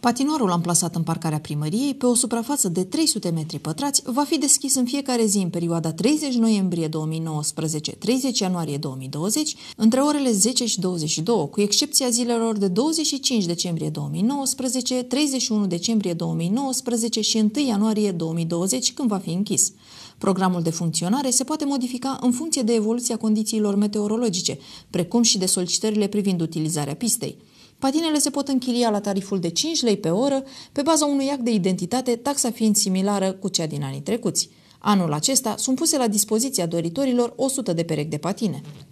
Patinoarul amplasat în parcarea primăriei, pe o suprafață de 300 metri pătrați, va fi deschis în fiecare zi în perioada 30 noiembrie 2019-30 ianuarie 2020, între orele 10 și 22, cu excepția zilelor de 25 decembrie 2019, 31 decembrie 2019 și 1 ianuarie 2020, când va fi închis. Programul de funcționare se poate modifica în funcție de evoluția condițiilor meteorologice, precum și de solicitările privind utilizarea pistei. Patinele se pot închilia la tariful de 5 lei lei pe oră, pe baza unui act de identitate, taxa fiind similară cu cea din anii trecuți. Anul acesta sunt puse la dispoziția doritorilor 100 de perechi de patine.